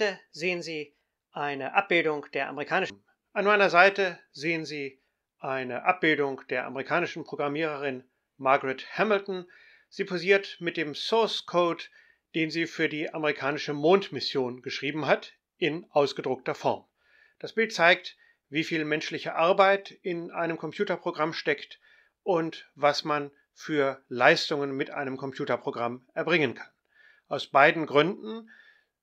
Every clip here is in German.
Da sehen Sie eine Abbildung der amerikanischen. An meiner Seite sehen Sie eine Abbildung der amerikanischen Programmiererin Margaret Hamilton. Sie posiert mit dem Source Code, den sie für die amerikanische Mondmission geschrieben hat, in ausgedruckter Form. Das Bild zeigt, wie viel menschliche Arbeit in einem Computerprogramm steckt und was man für Leistungen mit einem Computerprogramm erbringen kann. Aus beiden Gründen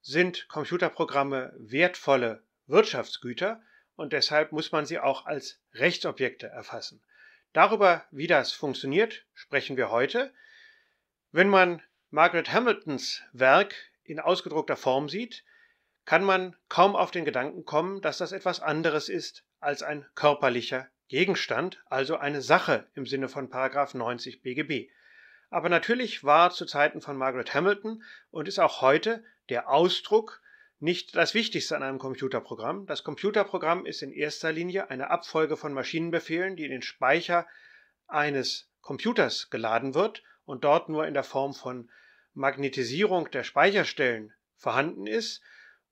sind Computerprogramme wertvolle Wirtschaftsgüter und deshalb muss man sie auch als Rechtsobjekte erfassen. Darüber, wie das funktioniert, sprechen wir heute. Wenn man Margaret Hamiltons Werk in ausgedruckter Form sieht, kann man kaum auf den Gedanken kommen, dass das etwas anderes ist als ein körperlicher Gegenstand, also eine Sache im Sinne von 90 BGB. Aber natürlich war zu Zeiten von Margaret Hamilton und ist auch heute der Ausdruck nicht das Wichtigste an einem Computerprogramm. Das Computerprogramm ist in erster Linie eine Abfolge von Maschinenbefehlen, die in den Speicher eines Computers geladen wird und dort nur in der Form von Magnetisierung der Speicherstellen vorhanden ist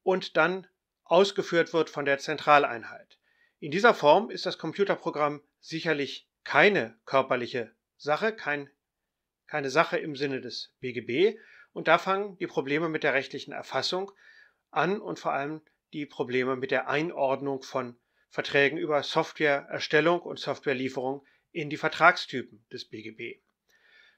und dann ausgeführt wird von der Zentraleinheit. In dieser Form ist das Computerprogramm sicherlich keine körperliche Sache, kein, keine Sache im Sinne des BGB, und da fangen die Probleme mit der rechtlichen Erfassung an und vor allem die Probleme mit der Einordnung von Verträgen über Softwareerstellung und Softwarelieferung in die Vertragstypen des BGB.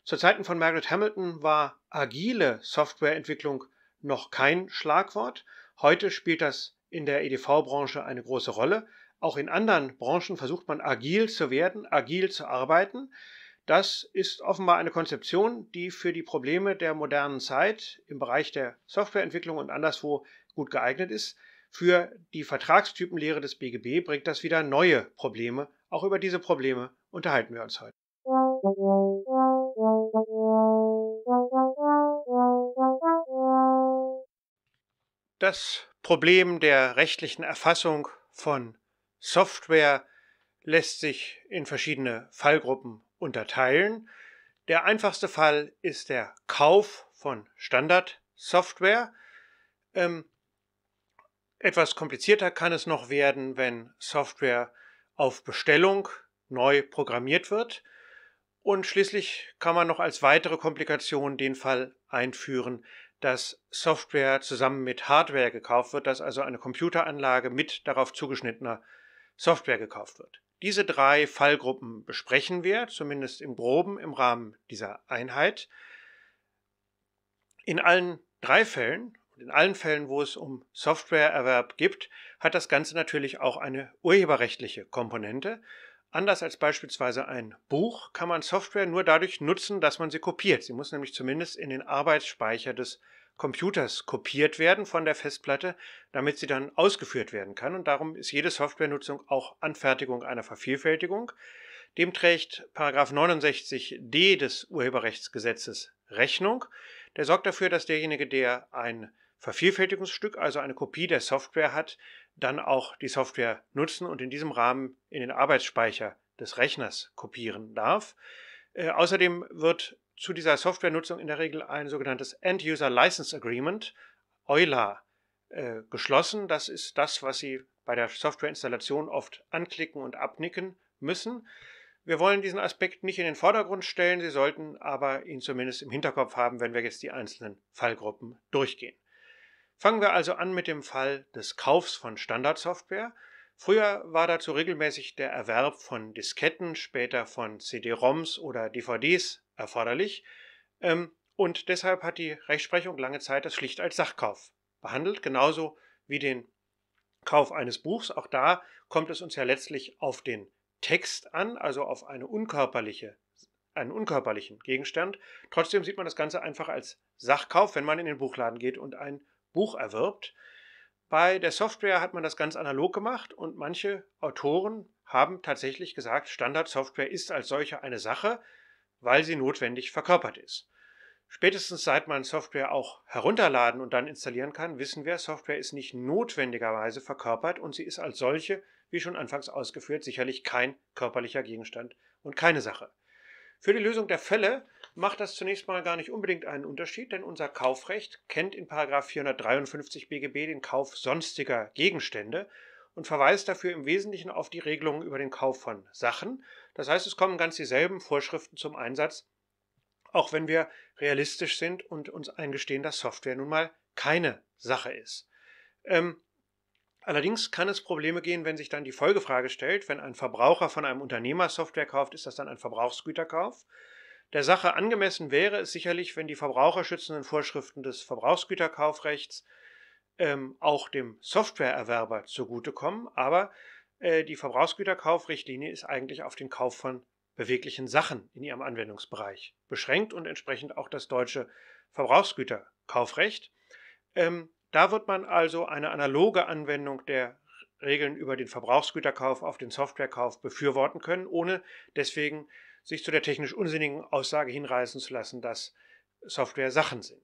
Zu Zeiten von Margaret Hamilton war agile Softwareentwicklung noch kein Schlagwort. Heute spielt das in der EDV-Branche eine große Rolle. Auch in anderen Branchen versucht man agil zu werden, agil zu arbeiten. Das ist offenbar eine Konzeption, die für die Probleme der modernen Zeit im Bereich der Softwareentwicklung und anderswo gut geeignet ist. Für die Vertragstypenlehre des BGB bringt das wieder neue Probleme. Auch über diese Probleme unterhalten wir uns heute. Das Problem der rechtlichen Erfassung von Software lässt sich in verschiedene Fallgruppen unterteilen. Der einfachste Fall ist der Kauf von Standardsoftware. Ähm, etwas komplizierter kann es noch werden, wenn Software auf Bestellung neu programmiert wird. Und schließlich kann man noch als weitere Komplikation den Fall einführen, dass Software zusammen mit Hardware gekauft wird, dass also eine Computeranlage mit darauf zugeschnittener Software gekauft wird. Diese drei Fallgruppen besprechen wir, zumindest im groben im Rahmen dieser Einheit. In allen drei Fällen, in allen Fällen, wo es um Softwareerwerb gibt, hat das Ganze natürlich auch eine urheberrechtliche Komponente. Anders als beispielsweise ein Buch kann man Software nur dadurch nutzen, dass man sie kopiert. Sie muss nämlich zumindest in den Arbeitsspeicher des Computers kopiert werden von der Festplatte, damit sie dann ausgeführt werden kann. Und darum ist jede Softwarenutzung auch Anfertigung einer Vervielfältigung. Dem trägt 69d des Urheberrechtsgesetzes Rechnung. Der sorgt dafür, dass derjenige, der ein Vervielfältigungsstück, also eine Kopie der Software hat, dann auch die Software nutzen und in diesem Rahmen in den Arbeitsspeicher des Rechners kopieren darf. Äh, außerdem wird zu dieser Softwarenutzung in der Regel ein sogenanntes End-User License Agreement, EULA, äh, geschlossen. Das ist das, was Sie bei der Softwareinstallation oft anklicken und abnicken müssen. Wir wollen diesen Aspekt nicht in den Vordergrund stellen, Sie sollten aber ihn zumindest im Hinterkopf haben, wenn wir jetzt die einzelnen Fallgruppen durchgehen. Fangen wir also an mit dem Fall des Kaufs von Standardsoftware. Früher war dazu regelmäßig der Erwerb von Disketten, später von CD-ROMs oder DVDs erforderlich. Ähm, und deshalb hat die Rechtsprechung lange Zeit das schlicht als Sachkauf behandelt, genauso wie den Kauf eines Buchs. Auch da kommt es uns ja letztlich auf den Text an, also auf eine unkörperliche, einen unkörperlichen Gegenstand. Trotzdem sieht man das Ganze einfach als Sachkauf, wenn man in den Buchladen geht und ein Buch erwirbt. Bei der Software hat man das ganz analog gemacht und manche Autoren haben tatsächlich gesagt, Standardsoftware ist als solche eine Sache, weil sie notwendig verkörpert ist. Spätestens seit man Software auch herunterladen und dann installieren kann, wissen wir, Software ist nicht notwendigerweise verkörpert und sie ist als solche, wie schon anfangs ausgeführt, sicherlich kein körperlicher Gegenstand und keine Sache. Für die Lösung der Fälle macht das zunächst mal gar nicht unbedingt einen Unterschied, denn unser Kaufrecht kennt in 453 BGB den Kauf sonstiger Gegenstände und verweist dafür im Wesentlichen auf die Regelungen über den Kauf von Sachen. Das heißt, es kommen ganz dieselben Vorschriften zum Einsatz, auch wenn wir realistisch sind und uns eingestehen, dass Software nun mal keine Sache ist. Ähm, allerdings kann es Probleme geben, wenn sich dann die Folgefrage stellt, wenn ein Verbraucher von einem Unternehmer Software kauft, ist das dann ein Verbrauchsgüterkauf? Der Sache angemessen wäre es sicherlich, wenn die verbraucherschützenden Vorschriften des Verbrauchsgüterkaufrechts ähm, auch dem Softwareerwerber zugutekommen, aber äh, die Verbrauchsgüterkaufrichtlinie ist eigentlich auf den Kauf von beweglichen Sachen in ihrem Anwendungsbereich beschränkt und entsprechend auch das deutsche Verbrauchsgüterkaufrecht. Ähm, da wird man also eine analoge Anwendung der Regeln über den Verbrauchsgüterkauf auf den Softwarekauf befürworten können, ohne deswegen sich zu der technisch unsinnigen Aussage hinreißen zu lassen, dass Software Sachen sind.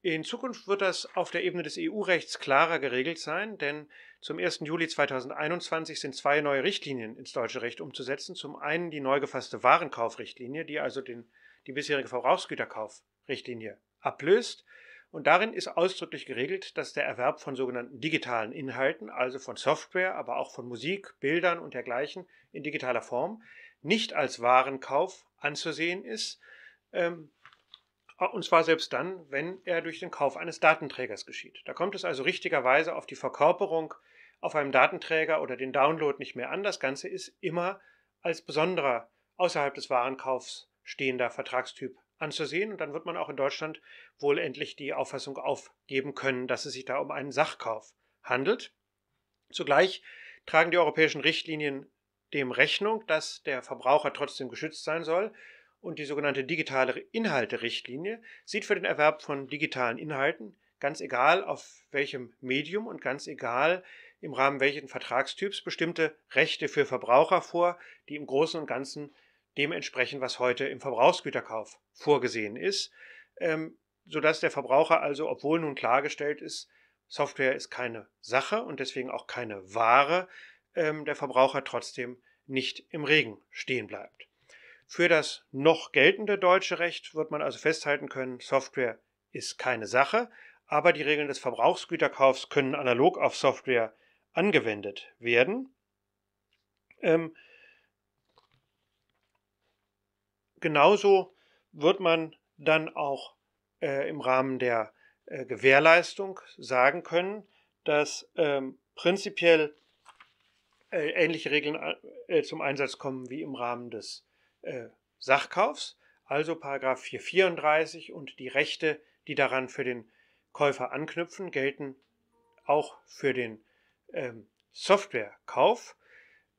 In Zukunft wird das auf der Ebene des EU-Rechts klarer geregelt sein, denn zum 1. Juli 2021 sind zwei neue Richtlinien ins deutsche Recht umzusetzen. Zum einen die neu gefasste Warenkaufrichtlinie, die also den, die bisherige Vorausgüterkaufrichtlinie ablöst. Und darin ist ausdrücklich geregelt, dass der Erwerb von sogenannten digitalen Inhalten, also von Software, aber auch von Musik, Bildern und dergleichen in digitaler Form, nicht als Warenkauf anzusehen ist, ähm, und zwar selbst dann, wenn er durch den Kauf eines Datenträgers geschieht. Da kommt es also richtigerweise auf die Verkörperung auf einem Datenträger oder den Download nicht mehr an. Das Ganze ist immer als besonderer, außerhalb des Warenkaufs stehender Vertragstyp anzusehen. Und dann wird man auch in Deutschland wohl endlich die Auffassung aufgeben können, dass es sich da um einen Sachkauf handelt. Zugleich tragen die europäischen Richtlinien dem Rechnung, dass der Verbraucher trotzdem geschützt sein soll. Und die sogenannte digitale Inhalte-Richtlinie sieht für den Erwerb von digitalen Inhalten, ganz egal auf welchem Medium und ganz egal im Rahmen welchen Vertragstyps, bestimmte Rechte für Verbraucher vor, die im Großen und Ganzen dem entsprechen, was heute im Verbrauchsgüterkauf vorgesehen ist, ähm, sodass der Verbraucher also, obwohl nun klargestellt ist, Software ist keine Sache und deswegen auch keine Ware, ähm, der Verbraucher trotzdem nicht im Regen stehen bleibt. Für das noch geltende deutsche Recht wird man also festhalten können, Software ist keine Sache, aber die Regeln des Verbrauchsgüterkaufs können analog auf Software angewendet werden. Ähm, genauso wird man dann auch äh, im Rahmen der äh, Gewährleistung sagen können, dass ähm, prinzipiell äh, ähnliche Regeln äh, äh, zum Einsatz kommen wie im Rahmen des Sachkaufs, also Paragraph 434 und die Rechte, die daran für den Käufer anknüpfen, gelten auch für den ähm, Softwarekauf.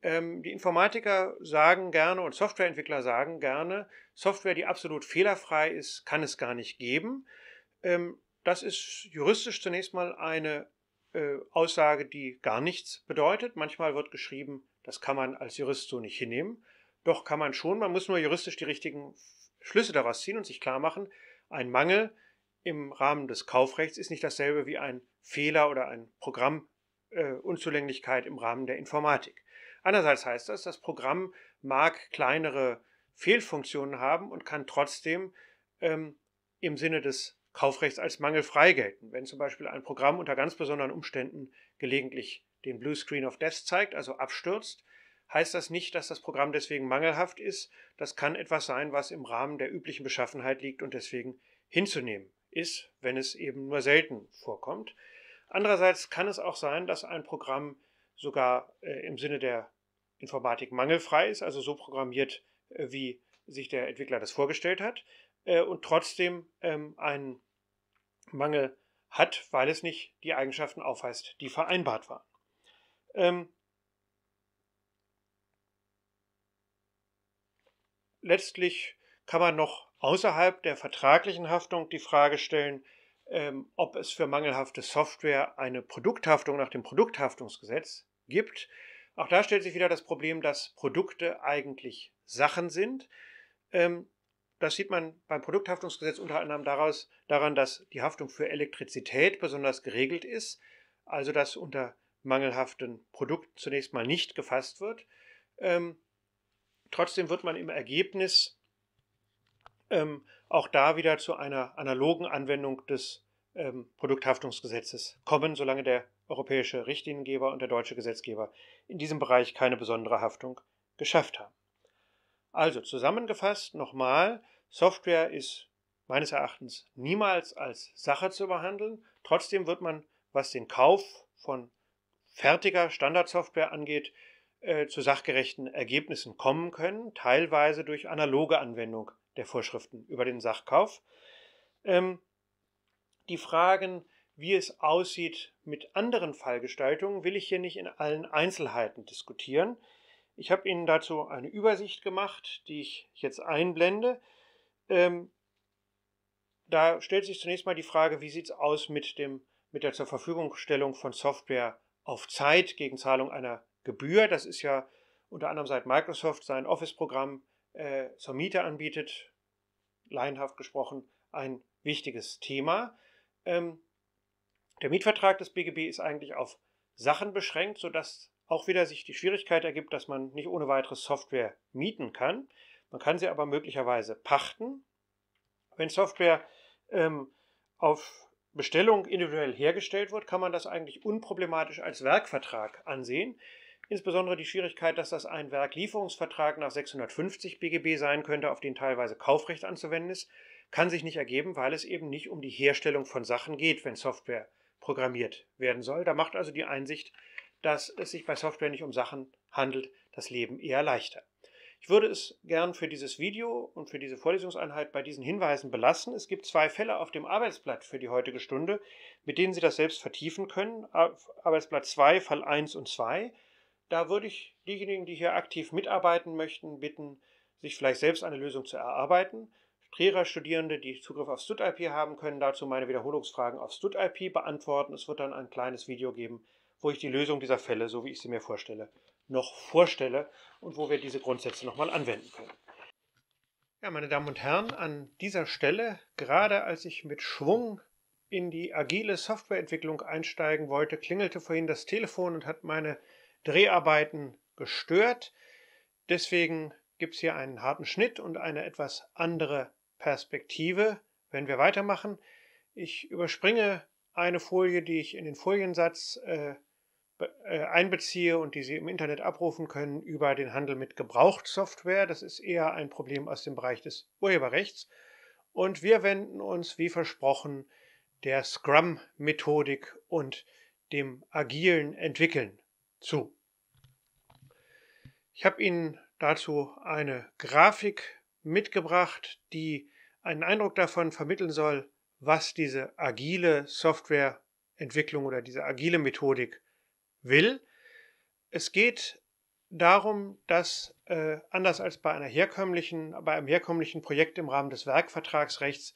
Ähm, die Informatiker sagen gerne und Softwareentwickler sagen gerne, Software, die absolut fehlerfrei ist, kann es gar nicht geben. Ähm, das ist juristisch zunächst mal eine äh, Aussage, die gar nichts bedeutet. Manchmal wird geschrieben, das kann man als Jurist so nicht hinnehmen. Doch kann man schon, man muss nur juristisch die richtigen Schlüsse daraus ziehen und sich klar machen, ein Mangel im Rahmen des Kaufrechts ist nicht dasselbe wie ein Fehler oder ein Programmunzulänglichkeit äh, im Rahmen der Informatik. Andererseits heißt das, das Programm mag kleinere Fehlfunktionen haben und kann trotzdem ähm, im Sinne des Kaufrechts als mangelfrei gelten. Wenn zum Beispiel ein Programm unter ganz besonderen Umständen gelegentlich den Blue Screen of Death zeigt, also abstürzt, heißt das nicht, dass das Programm deswegen mangelhaft ist. Das kann etwas sein, was im Rahmen der üblichen Beschaffenheit liegt und deswegen hinzunehmen ist, wenn es eben nur selten vorkommt. Andererseits kann es auch sein, dass ein Programm sogar äh, im Sinne der Informatik mangelfrei ist, also so programmiert, äh, wie sich der Entwickler das vorgestellt hat äh, und trotzdem ähm, einen Mangel hat, weil es nicht die Eigenschaften aufweist, die vereinbart waren. Ähm, letztlich kann man noch außerhalb der vertraglichen Haftung die Frage stellen, ähm, ob es für mangelhafte Software eine Produkthaftung nach dem Produkthaftungsgesetz gibt. Auch da stellt sich wieder das Problem, dass Produkte eigentlich Sachen sind. Ähm, das sieht man beim Produkthaftungsgesetz unter anderem daraus, daran, dass die Haftung für Elektrizität besonders geregelt ist, also dass unter mangelhaften Produkten zunächst mal nicht gefasst wird. Ähm, trotzdem wird man im Ergebnis ähm, auch da wieder zu einer analogen Anwendung des ähm, Produkthaftungsgesetzes kommen, solange der europäische Richtliniengeber und der deutsche Gesetzgeber in diesem Bereich keine besondere Haftung geschafft haben. Also zusammengefasst nochmal, Software ist meines Erachtens niemals als Sache zu behandeln. Trotzdem wird man, was den Kauf von fertiger Standardsoftware angeht, äh, zu sachgerechten Ergebnissen kommen können, teilweise durch analoge Anwendung der Vorschriften über den Sachkauf. Ähm, die Fragen, wie es aussieht mit anderen Fallgestaltungen, will ich hier nicht in allen Einzelheiten diskutieren. Ich habe Ihnen dazu eine Übersicht gemacht, die ich jetzt einblende. Ähm, da stellt sich zunächst mal die Frage, wie sieht es aus mit, dem, mit der zur Verfügungstellung von Software auf Zeit gegen Zahlung einer Gebühr? Das ist ja unter anderem seit Microsoft sein Office-Programm äh, zur Miete anbietet, laienhaft gesprochen, ein wichtiges Thema. Ähm, der Mietvertrag des BGB ist eigentlich auf Sachen beschränkt, sodass auch wieder sich die Schwierigkeit ergibt, dass man nicht ohne weiteres Software mieten kann. Man kann sie aber möglicherweise pachten. Wenn Software ähm, auf Bestellung individuell hergestellt wird, kann man das eigentlich unproblematisch als Werkvertrag ansehen. Insbesondere die Schwierigkeit, dass das ein Werklieferungsvertrag nach 650 BGB sein könnte, auf den teilweise Kaufrecht anzuwenden ist, kann sich nicht ergeben, weil es eben nicht um die Herstellung von Sachen geht, wenn Software programmiert werden soll. Da macht also die Einsicht, dass es sich bei Software nicht um Sachen handelt, das Leben eher leichter. Ich würde es gern für dieses Video und für diese Vorlesungseinheit bei diesen Hinweisen belassen. Es gibt zwei Fälle auf dem Arbeitsblatt für die heutige Stunde, mit denen Sie das selbst vertiefen können. Arbeitsblatt 2, Fall 1 und 2. Da würde ich diejenigen, die hier aktiv mitarbeiten möchten, bitten, sich vielleicht selbst eine Lösung zu erarbeiten. Trierer-Studierende, die Zugriff auf StudIP haben, können dazu meine Wiederholungsfragen auf StudIP beantworten. Es wird dann ein kleines Video geben, wo ich die Lösung dieser Fälle, so wie ich sie mir vorstelle, noch vorstelle und wo wir diese Grundsätze nochmal anwenden können. Ja, meine Damen und Herren, an dieser Stelle, gerade als ich mit Schwung in die agile Softwareentwicklung einsteigen wollte, klingelte vorhin das Telefon und hat meine Dreharbeiten gestört. Deswegen gibt es hier einen harten Schnitt und eine etwas andere Perspektive, wenn wir weitermachen. Ich überspringe eine Folie, die ich in den Foliensatz äh, äh, einbeziehe und die Sie im Internet abrufen können über den Handel mit Gebrauchtsoftware. Das ist eher ein Problem aus dem Bereich des Urheberrechts. Und wir wenden uns, wie versprochen, der Scrum-Methodik und dem agilen Entwickeln zu. Ich habe Ihnen dazu eine Grafik mitgebracht, die einen Eindruck davon vermitteln soll, was diese agile Softwareentwicklung oder diese agile Methodik will. Es geht darum, dass äh, anders als bei, einer herkömmlichen, bei einem herkömmlichen Projekt im Rahmen des Werkvertragsrechts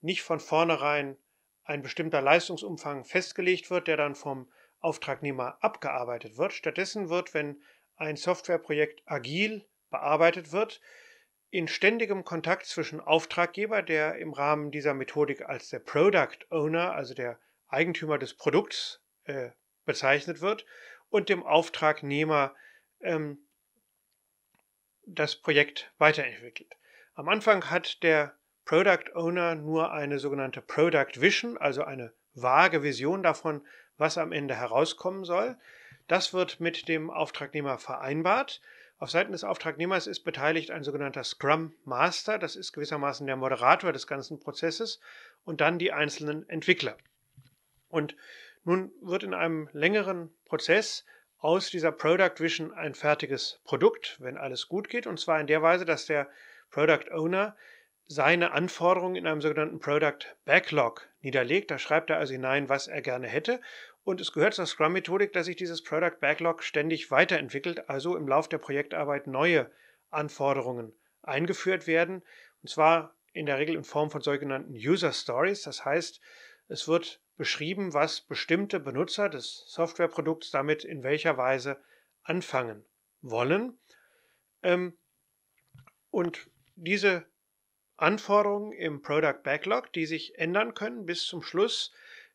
nicht von vornherein ein bestimmter Leistungsumfang festgelegt wird, der dann vom Auftragnehmer abgearbeitet wird. Stattdessen wird, wenn ein Softwareprojekt agil bearbeitet wird, in ständigem Kontakt zwischen Auftraggeber, der im Rahmen dieser Methodik als der Product Owner, also der Eigentümer des Produkts, äh, bezeichnet wird und dem Auftragnehmer ähm, das Projekt weiterentwickelt. Am Anfang hat der Product Owner nur eine sogenannte Product Vision, also eine vage Vision davon, was am Ende herauskommen soll. Das wird mit dem Auftragnehmer vereinbart. Auf Seiten des Auftragnehmers ist beteiligt ein sogenannter Scrum Master, das ist gewissermaßen der Moderator des ganzen Prozesses und dann die einzelnen Entwickler. Und nun wird in einem längeren Prozess aus dieser Product Vision ein fertiges Produkt, wenn alles gut geht, und zwar in der Weise, dass der Product Owner seine Anforderungen in einem sogenannten Product Backlog niederlegt. Da schreibt er also hinein, was er gerne hätte. Und es gehört zur Scrum-Methodik, dass sich dieses Product Backlog ständig weiterentwickelt, also im Lauf der Projektarbeit neue Anforderungen eingeführt werden. Und zwar in der Regel in Form von sogenannten User Stories. Das heißt, es wird beschrieben, was bestimmte Benutzer des Softwareprodukts damit in welcher Weise anfangen wollen. Ähm, und diese Anforderungen im Product Backlog, die sich ändern können bis zum Schluss,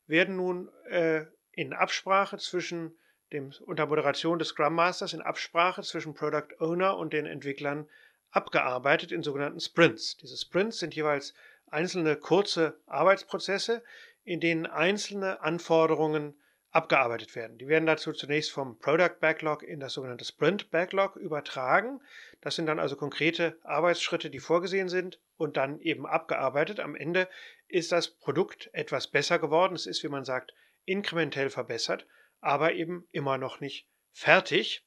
werden nun äh, in Absprache zwischen dem, unter Moderation des Scrum Masters, in Absprache zwischen Product Owner und den Entwicklern abgearbeitet in sogenannten Sprints. Diese Sprints sind jeweils einzelne kurze Arbeitsprozesse, in denen einzelne Anforderungen abgearbeitet werden. Die werden dazu zunächst vom Product Backlog in das sogenannte Sprint Backlog übertragen. Das sind dann also konkrete Arbeitsschritte, die vorgesehen sind und dann eben abgearbeitet. Am Ende ist das Produkt etwas besser geworden. Es ist, wie man sagt, inkrementell verbessert, aber eben immer noch nicht fertig.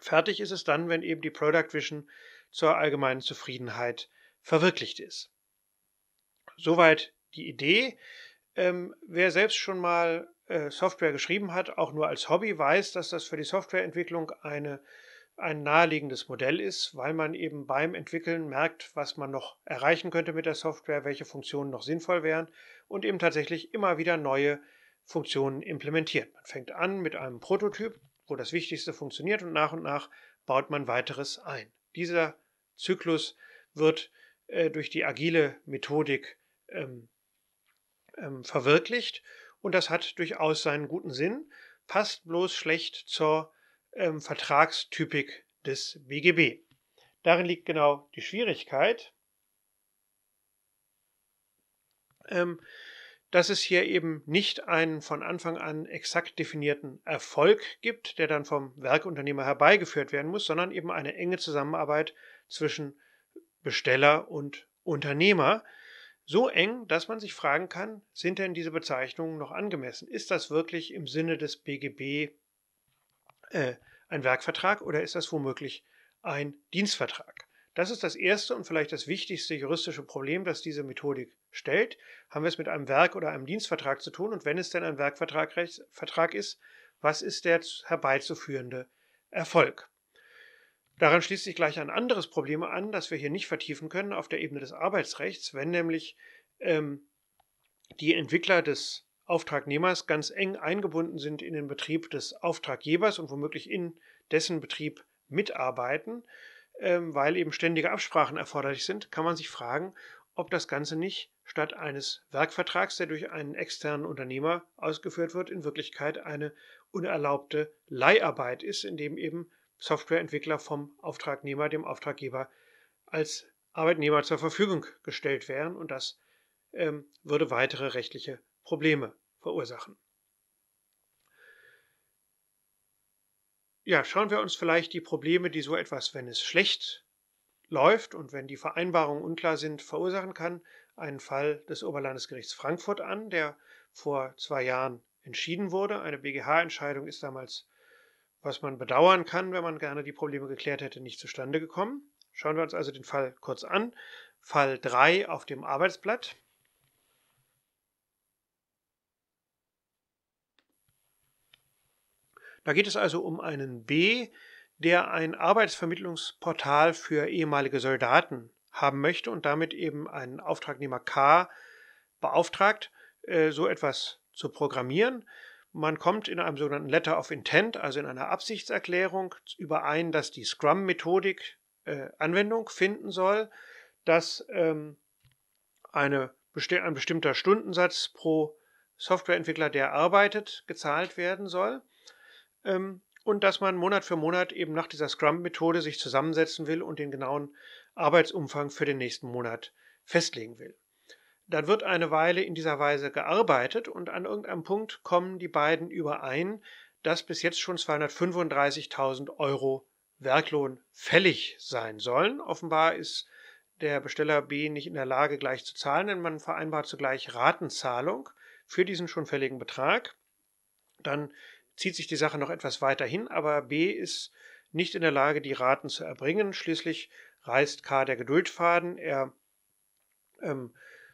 Fertig ist es dann, wenn eben die Product Vision zur allgemeinen Zufriedenheit verwirklicht ist. Soweit die Idee. Ähm, wer selbst schon mal äh, Software geschrieben hat, auch nur als Hobby, weiß, dass das für die Softwareentwicklung eine, ein naheliegendes Modell ist, weil man eben beim Entwickeln merkt, was man noch erreichen könnte mit der Software, welche Funktionen noch sinnvoll wären und eben tatsächlich immer wieder neue Funktionen implementiert. Man fängt an mit einem Prototyp, wo das Wichtigste funktioniert und nach und nach baut man weiteres ein. Dieser Zyklus wird äh, durch die agile Methodik ähm, ähm, verwirklicht. Und das hat durchaus seinen guten Sinn, passt bloß schlecht zur ähm, Vertragstypik des BGB. Darin liegt genau die Schwierigkeit, ähm, dass es hier eben nicht einen von Anfang an exakt definierten Erfolg gibt, der dann vom Werkunternehmer herbeigeführt werden muss, sondern eben eine enge Zusammenarbeit zwischen Besteller und Unternehmer, so eng, dass man sich fragen kann, sind denn diese Bezeichnungen noch angemessen? Ist das wirklich im Sinne des BGB äh, ein Werkvertrag oder ist das womöglich ein Dienstvertrag? Das ist das erste und vielleicht das wichtigste juristische Problem, das diese Methodik stellt. Haben wir es mit einem Werk oder einem Dienstvertrag zu tun? Und wenn es denn ein Werkvertrag ist, was ist der herbeizuführende Erfolg? Daran schließt sich gleich ein anderes Problem an, das wir hier nicht vertiefen können auf der Ebene des Arbeitsrechts, wenn nämlich ähm, die Entwickler des Auftragnehmers ganz eng eingebunden sind in den Betrieb des Auftraggebers und womöglich in dessen Betrieb mitarbeiten, ähm, weil eben ständige Absprachen erforderlich sind, kann man sich fragen, ob das Ganze nicht statt eines Werkvertrags, der durch einen externen Unternehmer ausgeführt wird, in Wirklichkeit eine unerlaubte Leiharbeit ist, in dem eben Softwareentwickler vom Auftragnehmer, dem Auftraggeber als Arbeitnehmer zur Verfügung gestellt werden und das ähm, würde weitere rechtliche Probleme verursachen. Ja, schauen wir uns vielleicht die Probleme, die so etwas, wenn es schlecht läuft und wenn die Vereinbarungen unklar sind, verursachen kann, einen Fall des Oberlandesgerichts Frankfurt an, der vor zwei Jahren entschieden wurde. Eine BGH-Entscheidung ist damals was man bedauern kann, wenn man gerne die Probleme geklärt hätte, nicht zustande gekommen. Schauen wir uns also den Fall kurz an. Fall 3 auf dem Arbeitsblatt. Da geht es also um einen B, der ein Arbeitsvermittlungsportal für ehemalige Soldaten haben möchte und damit eben einen Auftragnehmer K beauftragt, äh, so etwas zu programmieren. Man kommt in einem sogenannten Letter of Intent, also in einer Absichtserklärung, überein, dass die Scrum-Methodik äh, Anwendung finden soll, dass ähm, eine, ein bestimmter Stundensatz pro Softwareentwickler, der arbeitet, gezahlt werden soll. Ähm, und dass man Monat für Monat eben nach dieser Scrum-Methode sich zusammensetzen will und den genauen Arbeitsumfang für den nächsten Monat festlegen will. Dann wird eine Weile in dieser Weise gearbeitet und an irgendeinem Punkt kommen die beiden überein, dass bis jetzt schon 235.000 Euro Werklohn fällig sein sollen. Offenbar ist der Besteller B nicht in der Lage, gleich zu zahlen, denn man vereinbart zugleich Ratenzahlung für diesen schon fälligen Betrag. Dann zieht sich die Sache noch etwas weiter hin, aber B ist nicht in der Lage, die Raten zu erbringen. Schließlich reißt K der Geduldfaden. Er ähm,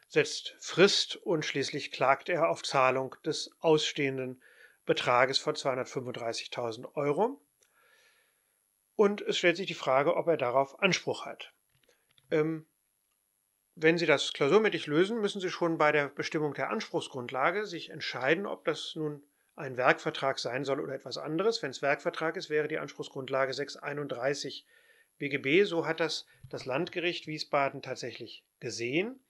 setzt Frist und schließlich klagt er auf Zahlung des ausstehenden Betrages von 235.000 Euro. Und es stellt sich die Frage, ob er darauf Anspruch hat. Ähm, wenn Sie das klausurmittig lösen, müssen Sie schon bei der Bestimmung der Anspruchsgrundlage sich entscheiden, ob das nun ein Werkvertrag sein soll oder etwas anderes. Wenn es Werkvertrag ist, wäre die Anspruchsgrundlage 631 BGB. So hat das das Landgericht Wiesbaden tatsächlich gesehen.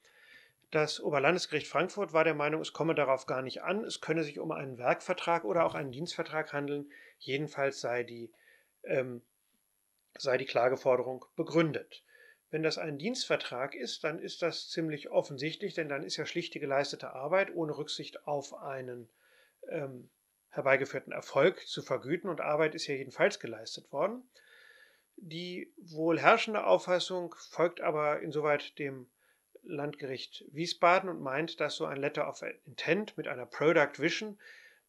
Das Oberlandesgericht Frankfurt war der Meinung, es komme darauf gar nicht an, es könne sich um einen Werkvertrag oder auch einen Dienstvertrag handeln. Jedenfalls sei die, ähm, sei die Klageforderung begründet. Wenn das ein Dienstvertrag ist, dann ist das ziemlich offensichtlich, denn dann ist ja schlicht die geleistete Arbeit ohne Rücksicht auf einen ähm, herbeigeführten Erfolg zu vergüten und Arbeit ist ja jedenfalls geleistet worden. Die wohl herrschende Auffassung folgt aber insoweit dem Landgericht Wiesbaden und meint, dass so ein Letter of Intent mit einer Product Vision,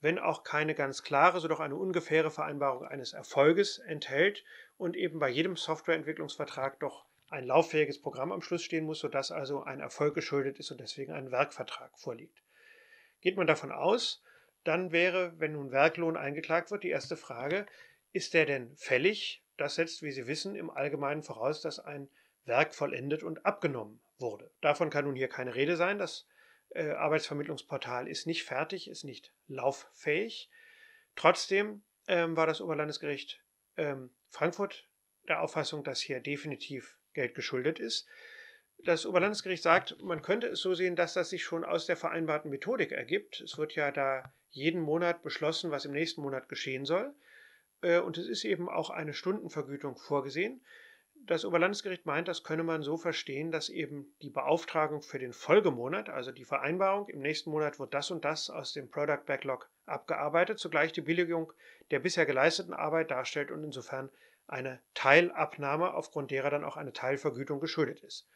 wenn auch keine ganz klare, so doch eine ungefähre Vereinbarung eines Erfolges enthält und eben bei jedem Softwareentwicklungsvertrag doch ein lauffähiges Programm am Schluss stehen muss, sodass also ein Erfolg geschuldet ist und deswegen ein Werkvertrag vorliegt. Geht man davon aus, dann wäre, wenn nun Werklohn eingeklagt wird, die erste Frage, ist der denn fällig? Das setzt, wie Sie wissen, im Allgemeinen voraus, dass ein Werk vollendet und abgenommen wurde. Davon kann nun hier keine Rede sein. Das äh, Arbeitsvermittlungsportal ist nicht fertig, ist nicht lauffähig. Trotzdem ähm, war das Oberlandesgericht ähm, Frankfurt der Auffassung, dass hier definitiv Geld geschuldet ist. Das Oberlandesgericht sagt, man könnte es so sehen, dass das sich schon aus der vereinbarten Methodik ergibt. Es wird ja da jeden Monat beschlossen, was im nächsten Monat geschehen soll. Äh, und es ist eben auch eine Stundenvergütung vorgesehen. Das Oberlandesgericht meint, das könne man so verstehen, dass eben die Beauftragung für den Folgemonat, also die Vereinbarung, im nächsten Monat wird das und das aus dem Product Backlog abgearbeitet, zugleich die Billigung der bisher geleisteten Arbeit darstellt und insofern eine Teilabnahme, aufgrund derer dann auch eine Teilvergütung geschuldet ist.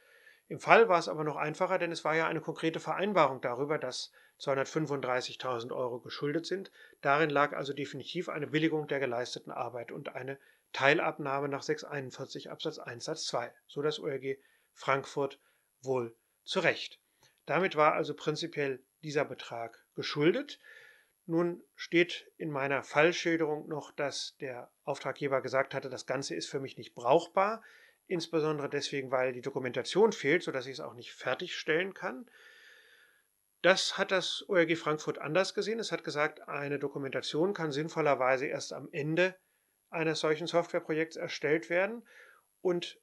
Im Fall war es aber noch einfacher, denn es war ja eine konkrete Vereinbarung darüber, dass 235.000 Euro geschuldet sind. Darin lag also definitiv eine Billigung der geleisteten Arbeit und eine Teilabnahme nach 641 Absatz 1 Satz 2, so das OLG Frankfurt wohl zu Recht. Damit war also prinzipiell dieser Betrag geschuldet. Nun steht in meiner Fallschilderung noch, dass der Auftraggeber gesagt hatte, das Ganze ist für mich nicht brauchbar, insbesondere deswegen, weil die Dokumentation fehlt, sodass ich es auch nicht fertigstellen kann. Das hat das ORG Frankfurt anders gesehen. Es hat gesagt, eine Dokumentation kann sinnvollerweise erst am Ende eines solchen Softwareprojekts erstellt werden und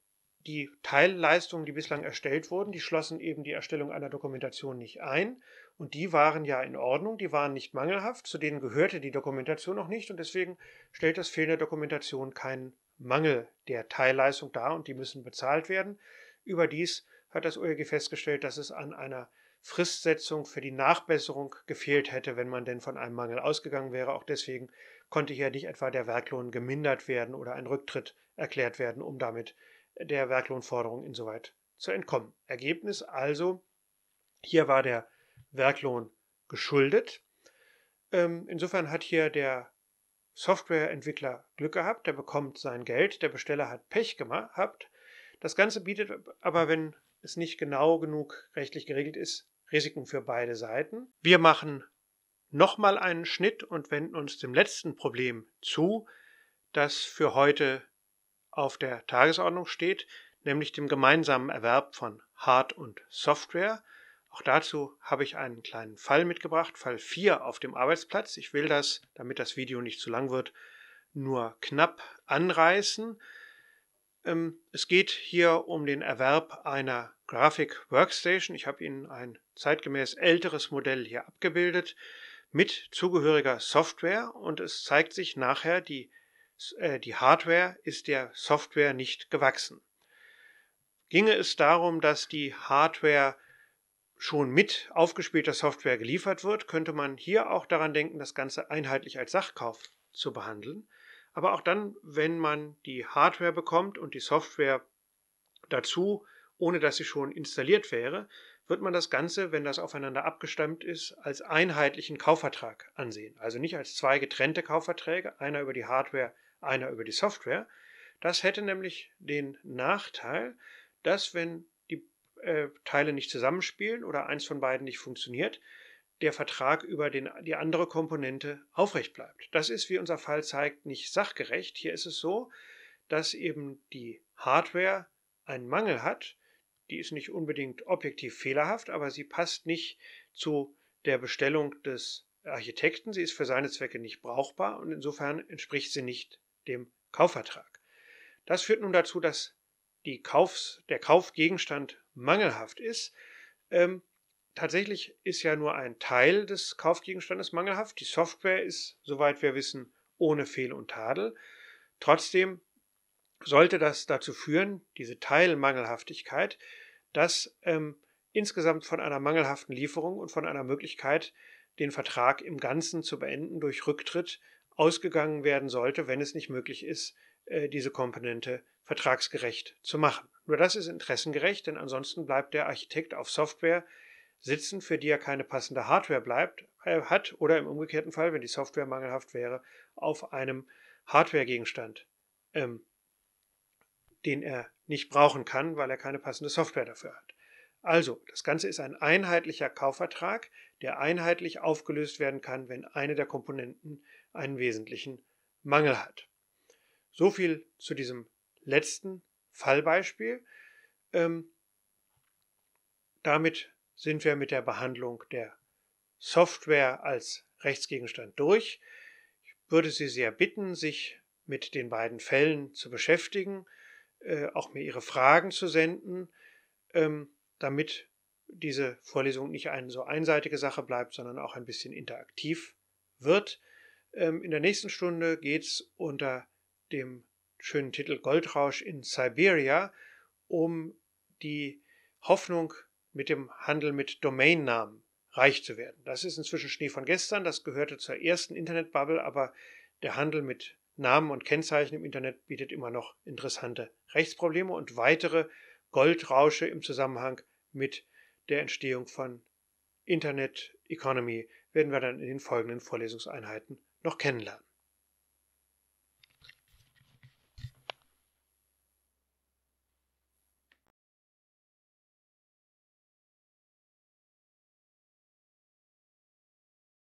die Teilleistungen, die bislang erstellt wurden, die schlossen eben die Erstellung einer Dokumentation nicht ein. Und die waren ja in Ordnung, die waren nicht mangelhaft, zu denen gehörte die Dokumentation noch nicht. Und deswegen stellt das Fehlen der Dokumentation keinen Mangel der Teilleistung dar und die müssen bezahlt werden. Überdies hat das OEG festgestellt, dass es an einer Fristsetzung für die Nachbesserung gefehlt hätte, wenn man denn von einem Mangel ausgegangen wäre. Auch deswegen konnte hier nicht etwa der Werklohn gemindert werden oder ein Rücktritt erklärt werden, um damit der Werklohnforderung insoweit zu entkommen. Ergebnis also, hier war der Werklohn geschuldet. Ähm, insofern hat hier der Softwareentwickler Glück gehabt, der bekommt sein Geld, der Besteller hat Pech gehabt. Das Ganze bietet aber, wenn es nicht genau genug rechtlich geregelt ist, Risiken für beide Seiten. Wir machen nochmal einen Schnitt und wenden uns dem letzten Problem zu, das für heute auf der Tagesordnung steht, nämlich dem gemeinsamen Erwerb von Hard- und Software. Auch dazu habe ich einen kleinen Fall mitgebracht, Fall 4 auf dem Arbeitsplatz. Ich will das, damit das Video nicht zu lang wird, nur knapp anreißen. Ähm, es geht hier um den Erwerb einer Grafik Workstation. Ich habe Ihnen ein zeitgemäß älteres Modell hier abgebildet mit zugehöriger Software und es zeigt sich nachher, die, äh, die Hardware ist der Software nicht gewachsen. Ginge es darum, dass die Hardware schon mit aufgespielter Software geliefert wird, könnte man hier auch daran denken, das Ganze einheitlich als Sachkauf zu behandeln. Aber auch dann, wenn man die Hardware bekommt und die Software dazu, ohne dass sie schon installiert wäre, wird man das Ganze, wenn das aufeinander abgestimmt ist, als einheitlichen Kaufvertrag ansehen. Also nicht als zwei getrennte Kaufverträge, einer über die Hardware, einer über die Software. Das hätte nämlich den Nachteil, dass wenn die äh, Teile nicht zusammenspielen oder eins von beiden nicht funktioniert, der Vertrag über den, die andere Komponente aufrecht bleibt. Das ist, wie unser Fall zeigt, nicht sachgerecht. Hier ist es so, dass eben die Hardware einen Mangel hat, die ist nicht unbedingt objektiv fehlerhaft, aber sie passt nicht zu der Bestellung des Architekten. Sie ist für seine Zwecke nicht brauchbar und insofern entspricht sie nicht dem Kaufvertrag. Das führt nun dazu, dass Kaufs-, der Kaufgegenstand mangelhaft ist. Ähm, tatsächlich ist ja nur ein Teil des Kaufgegenstandes mangelhaft. Die Software ist, soweit wir wissen, ohne Fehl und Tadel. Trotzdem sollte das dazu führen, diese Teilmangelhaftigkeit, dass ähm, insgesamt von einer mangelhaften Lieferung und von einer Möglichkeit, den Vertrag im Ganzen zu beenden durch Rücktritt, ausgegangen werden sollte, wenn es nicht möglich ist, äh, diese Komponente vertragsgerecht zu machen. Nur das ist interessengerecht, denn ansonsten bleibt der Architekt auf Software sitzen, für die er keine passende Hardware bleibt, äh, hat oder im umgekehrten Fall, wenn die Software mangelhaft wäre, auf einem Hardwaregegenstand ähm, den er nicht brauchen kann, weil er keine passende Software dafür hat. Also, das Ganze ist ein einheitlicher Kaufvertrag, der einheitlich aufgelöst werden kann, wenn eine der Komponenten einen wesentlichen Mangel hat. So viel zu diesem letzten Fallbeispiel. Ähm, damit sind wir mit der Behandlung der Software als Rechtsgegenstand durch. Ich würde Sie sehr bitten, sich mit den beiden Fällen zu beschäftigen. Äh, auch mir Ihre Fragen zu senden, ähm, damit diese Vorlesung nicht eine so einseitige Sache bleibt, sondern auch ein bisschen interaktiv wird. Ähm, in der nächsten Stunde geht es unter dem schönen Titel Goldrausch in Siberia um die Hoffnung, mit dem Handel mit Domainnamen reich zu werden. Das ist inzwischen Schnee von gestern, das gehörte zur ersten Internetbubble, aber der Handel mit Namen und Kennzeichen im Internet bietet immer noch interessante Rechtsprobleme und weitere Goldrausche im Zusammenhang mit der Entstehung von Internet Economy werden wir dann in den folgenden Vorlesungseinheiten noch kennenlernen.